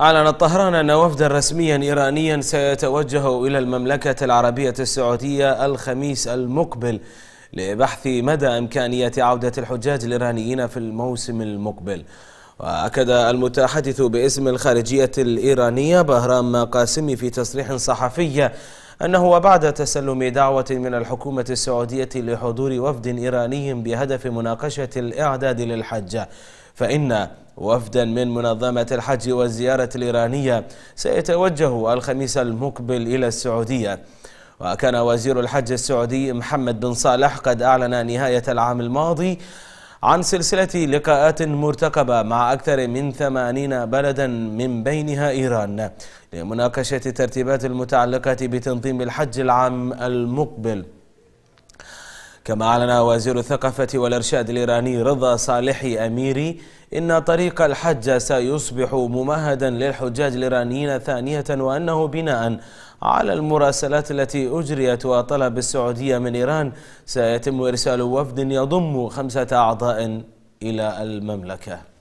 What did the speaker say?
أعلن طهران أن وفدا رسميا إيرانيا سيتوجه إلى المملكة العربية السعودية الخميس المقبل لبحث مدى إمكانية عودة الحجاج الإيرانيين في الموسم المقبل وأكد المتحدث باسم الخارجية الإيرانية بهرام قاسمي في تصريح صحفي أنه وبعد تسلم دعوة من الحكومة السعودية لحضور وفد إيراني بهدف مناقشة الإعداد للحج فإن وفدا من منظمة الحج والزيارة الإيرانية سيتوجه الخميس المقبل إلى السعودية وكان وزير الحج السعودي محمد بن صالح قد أعلن نهاية العام الماضي عن سلسلة لقاءات مرتقبة مع أكثر من ثمانين بلدا من بينها إيران لمناقشة الترتيبات المتعلقة بتنظيم الحج العام المقبل كما أعلن وزير الثقافة والإرشاد الإيراني رضا صالحي أميري إن طريق الحج سيصبح ممهدا للحجاج الإيرانيين ثانية وأنه بناء على المراسلات التي أجريت وطلب السعودية من إيران سيتم إرسال وفد يضم خمسة أعضاء إلى المملكة